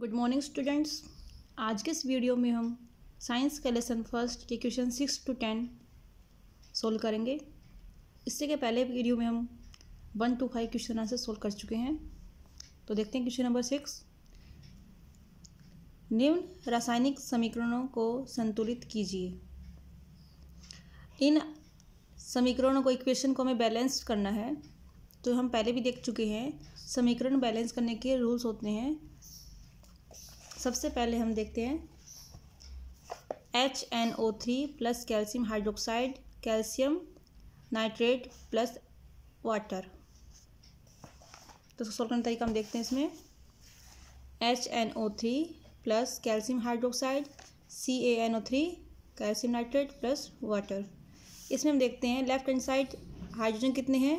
good morning students आज के इस वीडियो में हम साइंस के लेसन फर्स्ट के question six to ten solve करेंगे इससे के पहले वीडियो में हम one to five question answer solve कर चुके हैं तो देखते हैं क्वेश्चन नंबर सिक्स निम्न रासायनिक समीकरणों को संतुलित कीजिए इन समीकरणों को इक्वेशन को हमें बैलेंस करना है तो हम पहले भी देख चुके हैं समीकरण बैलेंस करने के रूल्स होते हैं सबसे पहले हम देखते हैं H N O three plus calcium hydroxide calcium nitrate plus water तो सोल्व करने तरीका हम देखते हैं इसमें H N O three plus calcium hydroxide C A N O three calcium nitrate plus water इसमें हम देखते हैं लेफ्ट हैंड साइड हाइड्रोजन कितने हैं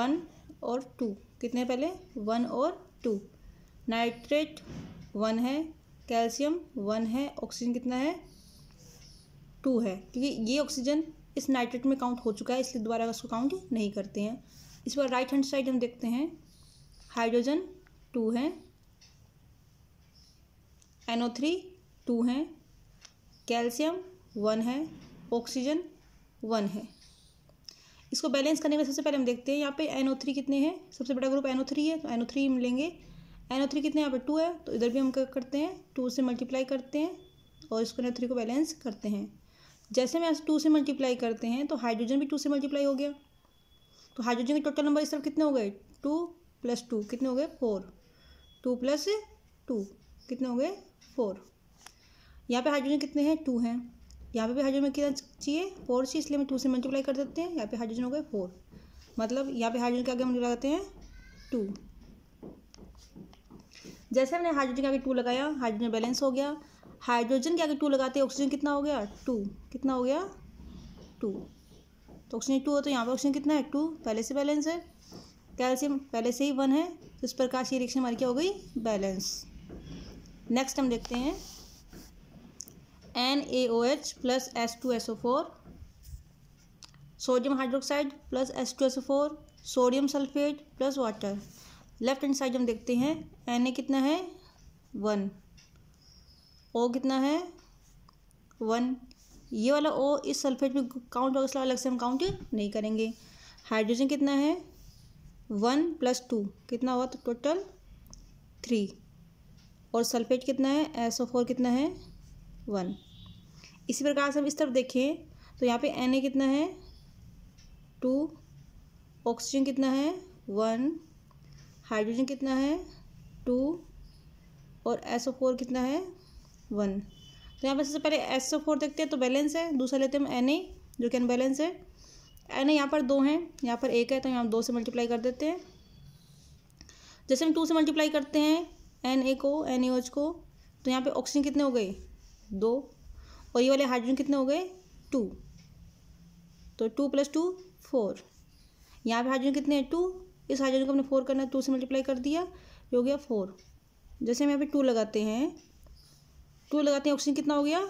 वन और टू कितने पहले वन और टू नाइट्रेट वन है कैल्शियम वन है ऑक्सीजन कितना है टू है क्योंकि ये ऑक्सीजन इस नाइट्रेट में काउंट हो चुका है इसलिए दोबारा उसको काउंट नहीं करते हैं इस बार राइट हैंड साइड हम देखते हैं हाइड्रोजन टू है एनओ थ्री टू है कैल्शियम वन है ऑक्सीजन वन है इसको बैलेंस करने के सबसे पहले हम देखते हैं यहाँ पे एनओ थ्री कितने हैं सबसे बड़ा ग्रुप एनओ थ्री है तो एनओ थ्री लेंगे एन ओ थ्री कितने यहाँ पर टू है तो इधर भी हम क्या करते हैं टू से मल्टीप्लाई करते हैं और इसको एन थ्री को बैलेंस करते हैं जैसे हम टू से मल्टीप्लाई करते हैं तो हाइड्रोजन भी टू से मल्टीप्लाई हो गया तो हाइड्रोजन के टोटल नंबर इस तरफ कितने हो गए टू प्लस टू कितने हो गए फोर टू प्लस टू कितने हो गए फोर यहाँ पे हाइड्रोजन कितने हैं टू हैं यहाँ पे भी हाइड्रोजन में कितना चाहिए फोर चाहिए इसलिए हम टू से मल्टीप्लाई कर देते हैं यहाँ पे हाइड्रोजन हो गए फोर मतलब यहाँ पे हाइड्रोजन के आगे हम लगाते हैं टू जैसे हमने हाइड्रोजन के आगे टू लगाया हाइड्रोजन बैलेंस हो गया हाइड्रोजन के आगे टू लगाते हैं ऑक्सीजन कितना हो गया टू कितना हो गया टू तो ऑक्सीजन टू हो तो यहाँ पर ऑक्सीजन कितना है टू पहले से बैलेंस है कैल्शियम पहले से ही वन है तो इस प्रकार से रिएक्शन हमारी क्या हो गई बैलेंस नेक्स्ट हम देखते हैं N A O H plus S two S O four sodium hydroxide plus S two S O four sodium sulphate plus water left hand side हम देखते हैं एन ए कितना है वन ओ कितना है वन ये वाला ओ इस सल्फेट में काउंट होगा इसलिए अलग से हम काउंट नहीं करेंगे हाइड्रोजन कितना है वन प्लस टू कितना हुआ तो टोटल थ्री और सल्फेट कितना है एस ओ फोर कितना है वन इसी प्रकार से हम इस तरफ देखें तो यहाँ पे एन ए कितना है टू ऑक्सीजन कितना है वन हाइड्रोजन कितना है टू और एस ओ फोर कितना है वन तो यहाँ पर सबसे पहले एस ओ फोर देखते हैं तो बैलेंस है दूसरा लेते हैं हम एन ए जो कि अनबैलेंस है एन ए यहाँ पर दो हैं यहाँ पर एक है तो यहाँ दो से मल्टीप्लाई कर देते हैं जैसे हम टू से मल्टीप्लाई करते हैं एन ए को एन एच को तो यहाँ पे ऑक्सीजन कितने हो गए दो और ये वाले हाइड्रोजन कितने हो गए टू तो टू प्लस टू फोर यहाँ पर हाइड्रोजन कितने हैं टू इस हाइड्रोजन को हमने फोर करना है टू से मल्टीप्लाई कर दिया ये हो गया फोर जैसे हम यहाँ पे टू लगाते हैं टू लगाते हैं ऑक्सीजन कितना हो गया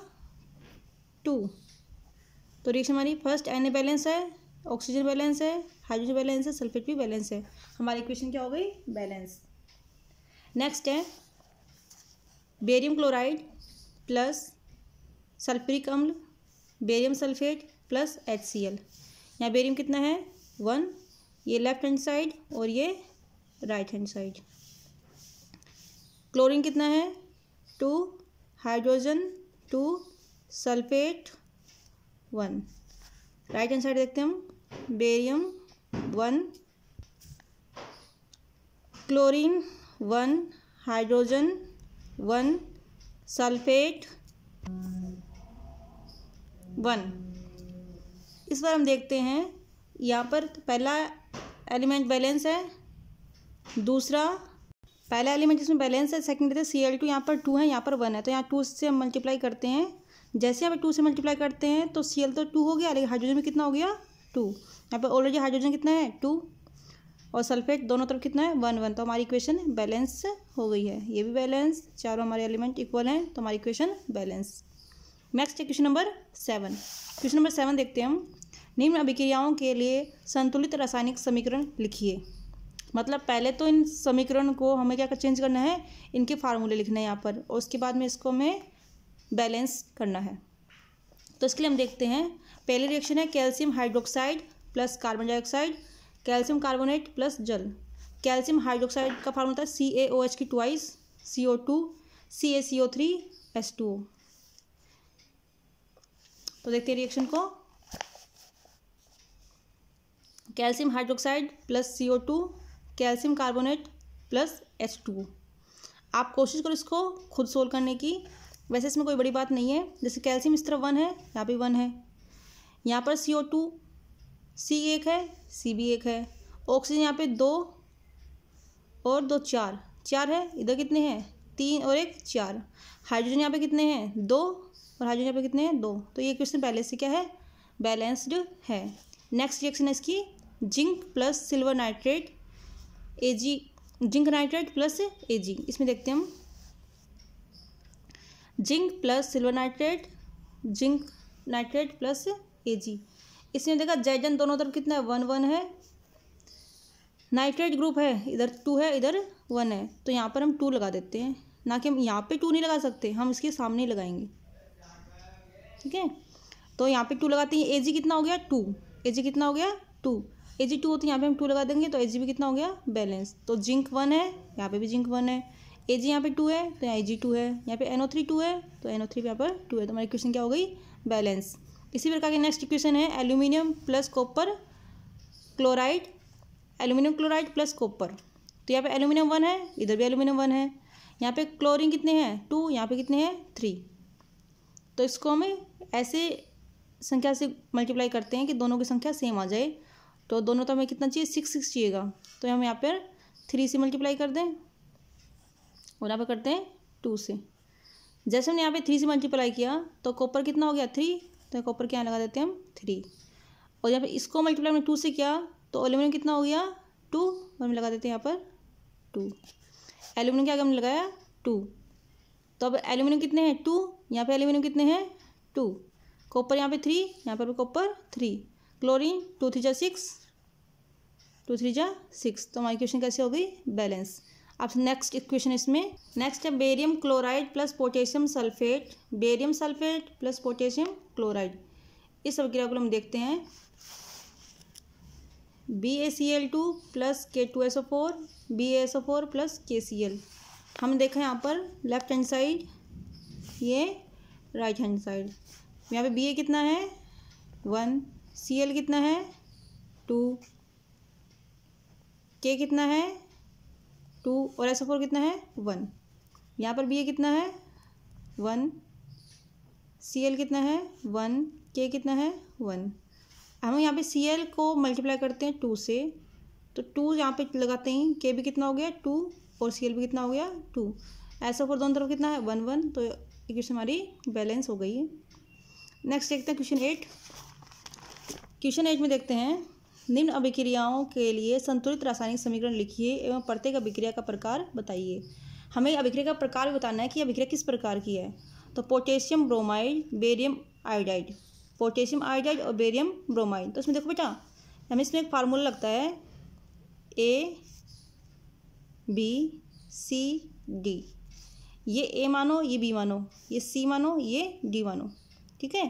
टू तो रिएक्शन हमारी फर्स्ट एन बैलेंस है ऑक्सीजन बैलेंस है हाइड्रोजन बैलेंस है सल्फेट भी बैलेंस है हमारी इक्वेशन क्या हो गई बैलेंस नेक्स्ट है बेरियम क्लोराइड प्लस सल्फ्रिक अम्ल barium sulphate plus H C L यहाँ बेरियम कितना है वन ये लेफ़्ट हैंड साइड और ये राइट हैंड साइड क्लोरीन कितना है two hydrogen two sulphate one right hand side देखते हैं हम barium one chlorine one hydrogen one sulphate one इस बार हम देखते हैं यहाँ पर पहला एलिमेंट बैलेंस है दूसरा पहला एलिमेंट जिसमें बैलेंस है सेकंड है सी एल टू यहाँ पर टू है यहाँ पर वन है तो यहाँ टू से मल्टीप्लाई करते हैं जैसे यहाँ पर टू से मल्टीप्लाई करते हैं तो सी एल तो टू हो गया लेकिन हाइड्रोजन में कितना हो गया टू यहाँ पर ऑलरेडी हाइड्रोजन कितना है टू और सल्फेट दोनों तरफ कितना है वन वन तो हमारी इक्वेशन बैलेंस हो गई है ये भी बैलेंस चारों हमारे एलिमेंट इक्वल हैं तो हमारी इक्वेशन बैलेंस नेक्स्ट है question number seven question number seven देखते हैं हम निम्न अभिक्रियाओं के लिए संतुलित रासायनिक समीकरण लिखिए मतलब पहले तो इन समीकरण को हमें क्या चेंज करना है इनके फार्मूले लिखने हैं यहाँ पर और उसके बाद में इसको हमें बैलेंस करना है तो इसके लिए हम देखते हैं पहले रिएक्शन है calcium hydroxide plus carbon dioxide calcium carbonate plus जल कैल्शियम हाइड्रोक्साइड का फार्मूला होता है सी ए ओ एच की twice C O two C A C O three S two O तो देखते हैं रिएक्शन को calcium hydroxide plus C O two calcium carbonate plus H two आप कोशिश करो इसको खुद सोल्व करने की वैसे इसमें कोई बड़ी बात नहीं है जैसे कैल्शियम इस तरफ वन है यहाँ भी वन है यहाँ पर सी ओ टू सी एक है सी भी एक है ऑक्सीजन यहाँ पे दो और दो चार चार है इधर कितने हैं तीन और एक चार हाइड्रोजन यहाँ पे कितने हैं दो और हाइड्रोजन यहाँ पे कितने हैं दो तो ये क्वेश्चन पहले से क्या है बैलेंस्ड है नेक्स्ट रिएक्शन है इसकी zinc plus silver nitrate A G zinc nitrate plus A इसमें देखते हैं हम zinc plus silver nitrate zinc nitrate plus A G इसमें देखा जैडन दोनों तरफ कितना है वन वन है नाइट्रेट ग्रुप है इधर टू है इधर वन है तो यहाँ पर हम टू लगा देते हैं ना कि हम यहाँ पे टू नहीं लगा सकते हम इसके सामने लगाएंगे ठीक है तो यहाँ पे टू लगाते हैं ए जी कितना हो गया टू ए जी कितना हो गया टू ए जी टू हो तो यहाँ पे हम टू लगा देंगे तो ए जी भी कितना हो गया बैलेंस तो जिंक वन है यहाँ पे भी जिंक वन है ए जी यहाँ पे टू है तो यहाँ ए जी टू है यहाँ पे एन ओ थ्री टू है तो एन ओ थ्री यहाँ पर टू है तो हमारी क्वेश्चन क्या हो गई बैलेंस इसी प्रकार की नेक्स्ट क्वेश्चन है aluminium plus copper chloride aluminium chloride plus copper तो यहाँ पे एल्यूमिनियम वन है इधर भी एल्यूमिनियम वन है यहाँ पे क्लोरीन कितने हैं टू यहाँ पे कितने हैं थ्री तो इसको हमें ऐसे संख्या से मल्टीप्लाई करते हैं कि दोनों की संख्या सेम आ जाए तो दोनों तो हमें कितना चाहिए सिक्स सिक्स चाहिएगा तो हम यहाँ पर थ्री से मल्टीप्लाई कर दें और यहाँ पर करते हैं टू से जैसे हमने यहाँ पे थ्री से मल्टीप्लाई किया तो कॉपर कितना हो गया थ्री तो कॉपर के यहाँ लगा देते हैं हम थ्री और यहाँ पे इसको मल्टीप्लाई हमने टू से किया तो एल्यूमिनियम कितना हो गया टू और हम लगा देते हैं यहाँ पर टू एल्यूमिनियम क्या हमने लगाया टू तो अब एल्यूमिनियम कितने हैं टू यहाँ पर एल्यूमिनियम कितने हैं टू कॉपर यहाँ पर थ्री यहाँ पर copper three chlorine two three जो सिक्स टू थ्री जा सिक्स तो हमारी क्वेश्चन कैसे हो गई बैलेंस अब नेक्स्ट इक्वेशन इसमें नेक्स्ट है barium chloride plus potassium sulphate barium sulphate plus potassium chloride इस अभिक्रिया को हम देखते हैं B A C L two plus K two S O four B S O four plus K C L हम देखें यहाँ पर लेफ्ट हैंड साइड ये राइट हैंड साइड यहाँ पे बी ए कितना है वन सी एल कितना है टू के कितना है टू और ऐसा फोर कितना है वन यहाँ पर बी ए कितना है वन सी एल कितना है वन के कितना है वन हम यहाँ पे सी एल को मल्टीप्लाई करते हैं टू से तो टू यहाँ पे लगाते हैं के भी कितना हो गया टू और सी एल भी कितना हो गया टू ऐसा फोर दोनों तरफ कितना है वन वन तो क्वेश्चन हमारी बैलेंस हो गई है नेक्स्ट देखते हैं क्वेश्चन एट क्वेश्चन एट में देखते हैं निम्न अभिक्रियाओं के लिए संतुलित रासायनिक समीकरण लिखिए एवं प्रत्येक अभिक्रिया का प्रकार बताइए हमें अभिक्रिया का प्रकार भी बताना है कि अभिक्रिया किस प्रकार की है तो potassium bromide barium iodide potassium iodide और बेरियम ब्रोमाइड तो इसमें देखो बेटा हमें इसमें एक फार्मूला लगता है ए बी सी डी ये ए मानो ये बी मानो ये सी मानो ये डी मानो ठीक है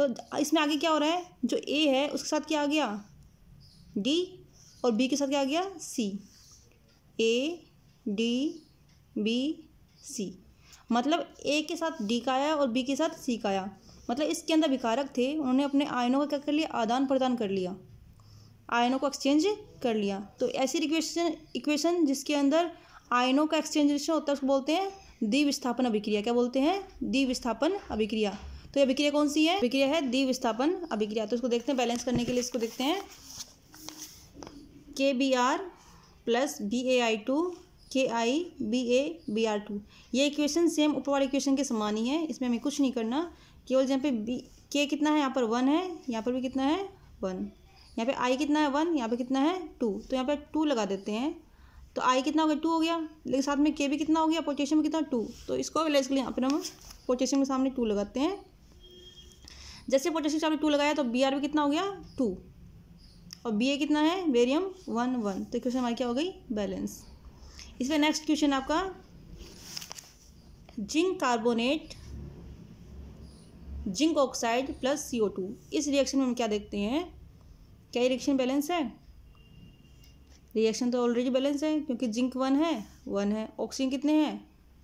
तो इसमें आगे क्या हो रहा है जो ए है उसके साथ क्या आ गया डी और बी के साथ क्या आ गया सी ए डी बी सी मतलब ए के साथ डी का आया और बी के साथ सी का आया मतलब इसके अंदर विकारक थे उन्होंने अपने आयनों का क्या कर लिया आदान प्रदान कर लिया आयनों को एक्सचेंज कर लिया तो ऐसी इक्वेशन इक्वेशन जिसके अंदर आयनों का एक्सचेंज होता है उसको बोलते हैं विस्थापन अभिक्रिया क्या बोलते हैं विस्थापन अभिक्रिया तो यह अभिक्रिया कौन सी है अभिक्रिया है विस्थापन अभिक्रिया तो इसको देखते हैं बैलेंस करने के लिए इसको देखते हैं K B R plus B A I two K I B A B R two ये इक्वेशन सेम ऊपर वाले इक्वेशन के समान ही है इसमें हमें कुछ नहीं करना केवल जहाँ पे बी के कितना है यहाँ पर वन है यहाँ पर भी कितना है वन यहाँ पे आई कितना है वन यहाँ पे कितना है टू तो यहाँ पे टू लगा देते हैं तो आई कितना हो गया टू हो गया लेकिन साथ में के भी कितना हो गया पोटेशियम कितना टू तो इसको भी के लिए यहाँ पर हम पोटेशियम के सामने टू लगाते हैं जैसे पोटेशियम के सामने टू लगाया तो बी आर भी कितना हो गया टू और बी ए कितना है वेरियम वन वन तो क्वेश्चन हमारी क्या हो गई बैलेंस इसमें नेक्स्ट क्वेश्चन आपका zinc carbonate zinc oxide plus C O two इस रिएक्शन में हम क्या देखते हैं क्या रिएक्शन बैलेंस है रिएक्शन तो ऑलरेडी बैलेंस है क्योंकि जिंक वन है वन है ऑक्सीजन कितने हैं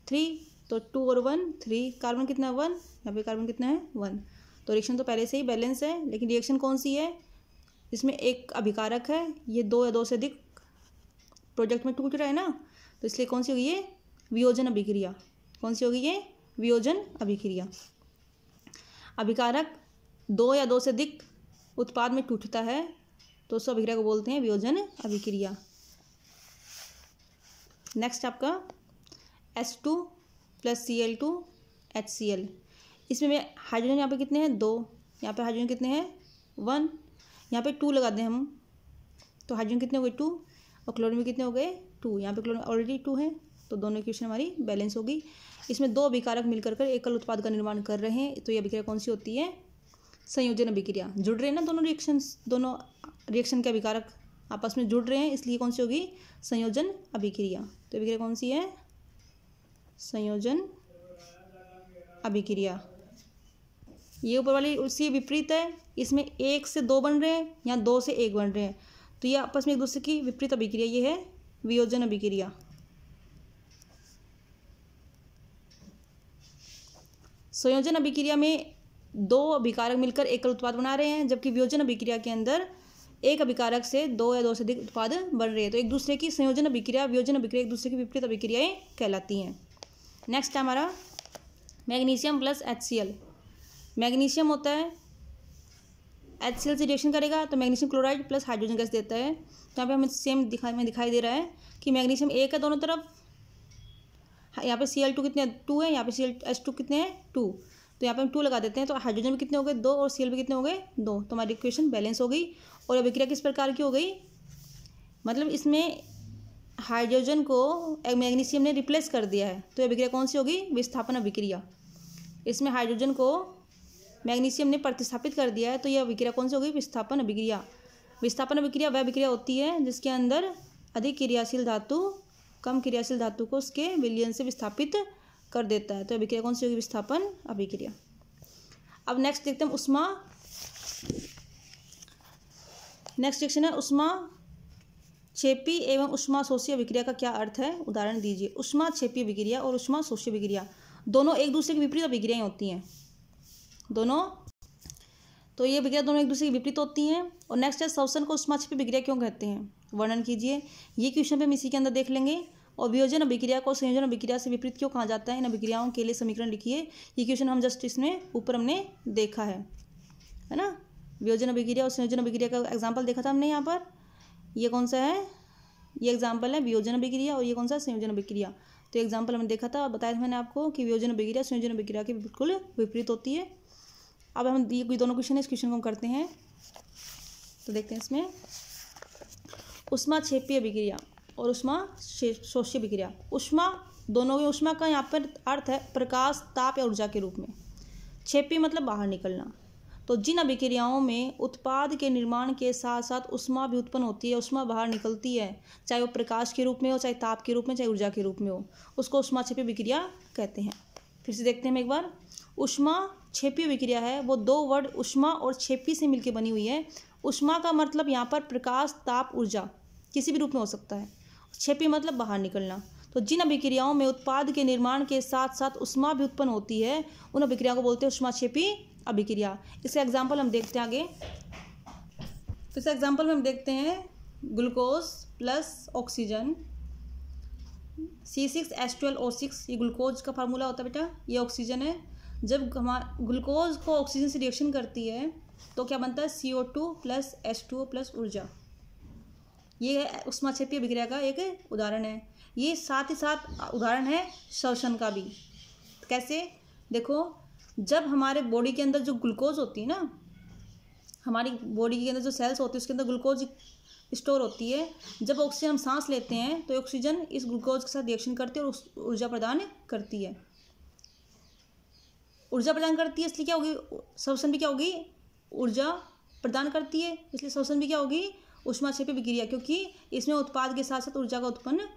थ्री तो टू और वन थ्री कार्बन कितना है वन यहाँ पे कार्बन कितना है वन तो रिएक्शन तो पहले से ही बैलेंस है लेकिन रिएक्शन कौन सी है इसमें एक अभिकारक है ये दो या दो से अधिक प्रोजेक्ट में टूट रहा है ना तो इसलिए कौन सी होगी ये वियोजन अभिक्रिया कौन सी होगी ये वियोजन अभिक्रिया अभिकारक दो या दो से अधिक उत्पाद में टूटता है तो उस अभिक्रिया को बोलते हैं वियोजन अभिक्रिया नेक्स्ट आपका S two plus C L two H C L इसमें हाइड्रोजन यहाँ पे कितने हैं दो यहाँ पे हाइड्रोजन कितने हैं वन यहाँ पे टू लगा दें हम तो हाइड्रोजन कितने हो गए टू और क्लोरीन में कितने हो गए टू यहाँ पे क्लोरीन ऑलरेडी टू है तो दोनों इक्वेशन हमारी बैलेंस होगी इसमें दो अभिकारक मिलकर कर एकल उत्पाद का निर्माण कर रहे हैं तो ये अभिक्रिया कौन सी होती है संयोजन अभिक्रिया जुड़ रहे हैं ना दोनों रिएक्शन दोनों रिएक्शन के अभिकारक आपस में जुड़ रहे हैं इसलिए कौन सी होगी संयोजन अभिक्रिया तो अभिक्रिया कौन सी है संयोजन अभिक्रिया ये ऊपर वाली उसी विपरीत है इसमें एक से दो बन रहे हैं या दो से एक बन रहे हैं तो ये आपस में एक दूसरे की विपरीत अभिक्रिया ये है वियोजन अभिक्रिया संयोजन अभिक्रिया में दो अभिकारक मिलकर एकल उत्पाद बना रहे हैं जबकि वियोजन अभिक्रिया के अंदर एक अभिकारक से दो या दो से अधिक उत्पाद बन रहे हैं तो एक दूसरे की संयोजन अभिक्रिया वियोजन अभिक्रिया एक दूसरे की विपरीत अभिक्रियाएं कहलाती हैं नेक्स्ट है हमारा मैग्नीशियम प्लस एच मैग्नीशियम होता है एच सी एल से रिएक्शन करेगा तो magnesium chloride plus hydrogen gas देता है तो यहाँ पे हमें सेम दिखाई में दिखाई दे रहा है कि मैग्नीशियम एक है दोनों तरफ यहाँ पे सी एल टू कितने टू है यहाँ पे सी एल एच टू कितने हैं टू तो यहाँ पे हम टू लगा देते हैं तो हाइड्रोजन भी कितने हो गए दो और सी एल भी कितने हो गए दो तो हमारी इक्वेशन बैलेंस हो गई और अभिक्रिया किस प्रकार की हो गई मतलब इसमें हाइड्रोजन को मैग्नीशियम ने रिप्लेस कर दिया है तो अभिक्रिया कौन सी होगी विस्थापन अभिक्रिया इसमें हाइड्रोजन को मैग्नीशियम ने प्रतिस्थापित कर दिया है तो यह अभिक्रिया कौन सी होगी विस्थापन अभिक्रिया विस्थापन अभिक्रिया वह अभिक्रिया होती है जिसके अंदर अधिक क्रियाशील धातु कम क्रियाशील धातु को उसके विलियन से विस्थापित कर देता है तो अभिक्रिया कौन सी होगी विस्थापन अभिक्रिया अब नेक्स्ट देखते हैं उष्मा नेक्स्ट क्वेश्चन है उष्मा छेपी एवं उष्मा शोषी अभिक्रिया का क्या अर्थ है उदाहरण दीजिए उष्मा छेपी अभिक्रिया और उष्मा शोषी अभिक्रिया दोनों एक दूसरे के विपरीत अभिक्रियाएं होती हैं दोनों तो ये विक्रिया दोनों एक दूसरे की विपरीत होती हैं और नेक्स्ट है श्वसन को उष्माक्षेप विक्रिया क्यों कहते हैं वर्णन कीजिए ये क्वेश्चन पे हम इसी के अंदर देख लेंगे और वियोजन अभिक्रिया को संयोजन अभिक्रिया से विपरीत क्यों कहा जाता है इन अभिक्रियाओं के लिए समीकरण लिखिए ये क्वेश्चन हम जस्ट इसमें ऊपर हमने देखा है है ना वियोजन अभिक्रिया और संयोजन अभिक्रिया का एग्जाम्पल देखा था हमने यहाँ पर ये कौन सा है ये एग्जाम्पल है वियोजन अभिक्रिया और ये कौन सा है संयोजन अभिक्रिया तो एग्जाम्पल हमने देखा था और बताया था मैंने आपको कि वियोजन अभिक्रिया संयोजन अभिक्रिया के बिल्कुल विपरीत होती है अब हम ये दोनों क्वेश्चन है इस क्वेश्चन को करते हैं तो देखते हैं इसमें उष्मा क्षेपीय अभिक्रिया और उष्मा शोष्य अभिक्रिया उष्मा दोनों के उष्मा का यहाँ पर अर्थ है प्रकाश ताप या ऊर्जा के रूप में छेपी मतलब बाहर निकलना तो जिन अभिक्रियाओं में उत्पाद के निर्माण के साथ साथ उष्मा भी उत्पन्न होती है उष्मा बाहर निकलती है चाहे वो प्रकाश के रूप में हो चाहे ताप के रूप में चाहे ऊर्जा के रूप में हो उसको उष्मा छेपी अभिक्रिया कहते हैं फिर से देखते हैं हम एक बार उष्मा छेपी विक्रिया है वो दो वर्ड उष्मा और छेपी से मिलकर बनी हुई है उष्मा का मतलब यहाँ पर प्रकाश ताप ऊर्जा किसी भी रूप में हो सकता है छेपी मतलब बाहर निकलना तो जिन अभिक्रियाओं में उत्पाद के निर्माण के साथ साथ उष्मा भी उत्पन्न होती है उन अभिक्रियाओं को बोलते हैं उष्मा छेपी अभिक्रिया इसका एग्जाम्पल हम देखते हैं आगे तो इसका एग्जाम्पल हम देखते हैं glucose plus oxygen C six S twelve O six ये ग्लूकोज का फार्मूला होता है बेटा ये ऑक्सीजन है जब हमारा ग्लूकोज को ऑक्सीजन से रिएक्शन करती है तो क्या बनता है C O two plus S two O plus ऊर्जा ये उष्मा क्षेत्रीय अभिक्रिया का एक उदाहरण है ये साथ ही साथ उदाहरण है शोषण का भी कैसे देखो जब हमारे बॉडी के अंदर जो ग्लूकोज होती है ना हमारी बॉडी के अंदर जो सेल्स होती है उसके अंदर ग्लूकोज स्टोर होती है जब ऑक्सीजन हम सांस लेते हैं तो ऑक्सीजन इस ग्लूकोज के साथ रिएक्शन करती है और ऊर्जा प्रदान करती है ऊर्जा प्रदान करती है इसलिए क्या होगी श्वसन भी क्या होगी ऊर्जा प्रदान करती है इसलिए श्वसन भी क्या होगी उष्मा क्षेत्र विक्रिया क्योंकि इसमें उत्पाद के साथ साथ ऊर्जा का उत्पन्न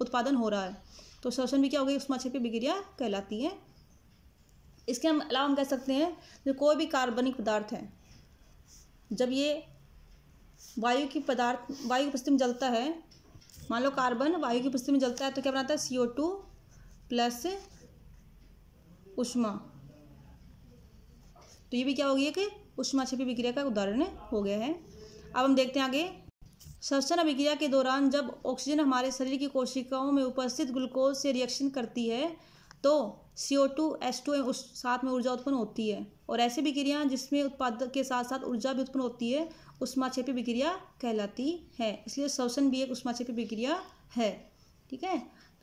उत्पादन हो रहा है तो श्वसन भी क्या होगी क्षेत्र विक्रिया कहलाती है इसके हम अलावा हम कह सकते हैं जो कोई भी कार्बनिक पदार्थ है जब ये वायु की पदार्थ वायु की उपस्थिति में जलता है मान लो कार्बन वायु की उपस्थिति में जलता है तो क्या बनाता है सी ओ टू प्लस उष्मा तो ये भी क्या हो गया कि उष्मा छिपी विक्रिया का उदाहरण हो गया है अब हम देखते हैं आगे श्वसन अभिक्रिया के दौरान जब ऑक्सीजन हमारे शरीर की कोशिकाओं में उपस्थित ग्लूकोज से रिएक्शन करती है तो C O two S two साथ में ऊर्जा उत्पन्न होती है और ऐसी विक्रियाएं जिसमें उत्पाद के साथ साथ ऊर्जा भी उत्पन्न होती है उष्माक्षेपी विक्रिया कहलाती है इसलिए श्वसन भी एक उष्माक्षेपी विक्रिया है ठीक है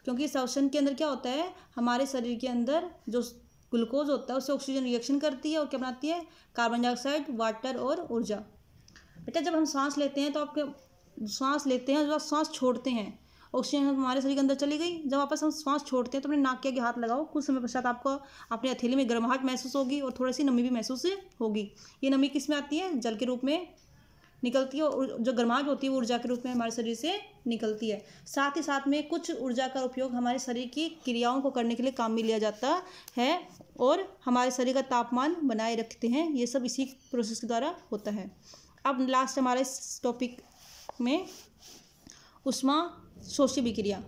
क्योंकि श्वसन के अंदर क्या होता है हमारे शरीर के अंदर जो ग्लूकोज होता है उससे ऑक्सीजन रिएक्शन करती है और क्या बनाती है कार्बन डाइऑक्साइड वाटर और ऊर्जा बेटा जब हम सांस लेते हैं तो आपके सांस लेते हैं जब आप सांस छोड़ते हैं ऑक्सीजन हमारे शरीर के अंदर चली गई जब वापस हम सांस छोड़ते हैं तो अपने नाक के आगे हाथ लगाओ कुछ समय पश्चात आपको अपने हथेली में गर्माहट महसूस होगी और थोड़ी सी नमी भी महसूस होगी ये नमी किस में आती है जल के रूप में निकलती है और जो गर्माहट होती है वो ऊर्जा के रूप में हमारे शरीर से निकलती है साथ ही साथ में कुछ ऊर्जा का उपयोग हमारे शरीर की क्रियाओं को करने के लिए काम में लिया जाता है और हमारे शरीर का तापमान बनाए रखते हैं ये सब इसी प्रोसेस के द्वारा होता है अब लास्ट हमारे इस टॉपिक में उष्मा शोषी विक्रिया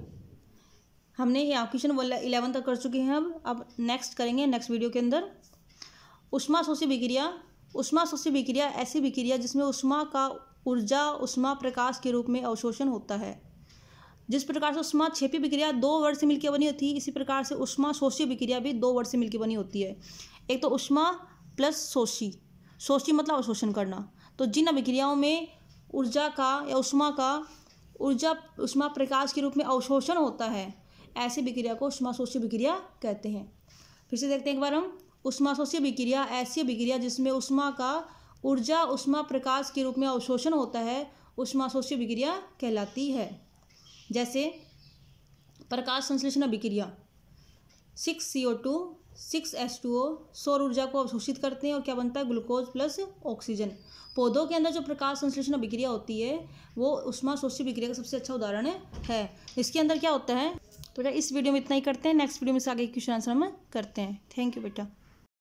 हमने ये क्वेश्चन इलेवन तक कर चुके हैं अब अब नेक्स्ट करेंगे नेक्स्ट वीडियो के अंदर उष्मा शोषी विक्रिया उष्मा शोषी विक्रिया ऐसी विक्रिया जिसमें उष्मा का ऊर्जा उष्मा प्रकाश के रूप में अवशोषण होता है जिस प्रकार से उष्मा छेपी विक्रिया दो वर्ड से मिलकर बनी होती है इसी प्रकार से उष्मा शोषी विक्रिया भी दो वर्ड से मिलकर बनी होती है एक तो उष्मा प्लस शोषी शोषी मतलब अवशोषण करना तो जिन अभिक्रियाओं में ऊर्जा का या उष्मा का ऊर्जा उष्मा प्रकाश के रूप में अवशोषण होता है ऐसी विक्रिया को उष्मा शोषी विक्रिया कहते हैं फिर से देखते हैं एक बार हम उष्माशोषी अभिक्रिया ऐसी अभिक्रिया जिसमें उष्मा का ऊर्जा उष्मा प्रकाश के रूप में अवशोषण होता है उष्माशोषी अभिक्रिया कहलाती है जैसे प्रकाश संश्लेषण अभिक्रिया six C O two six S two O सौर ऊर्जा को अवशोषित करते हैं और क्या बनता है ग्लूकोज प्लस ऑक्सीजन पौधों के अंदर जो प्रकाश संश्लेषण अभिक्रिया होती है वो उष्मा शोषी विक्रिया का सबसे अच्छा उदाहरण है इसके अंदर क्या होता है तो बेटा इस वीडियो में इतना ही करते हैं नेक्स्ट वीडियो में से आगे क्वेश्चन आंसर हम करते हैं थैंक यू बेटा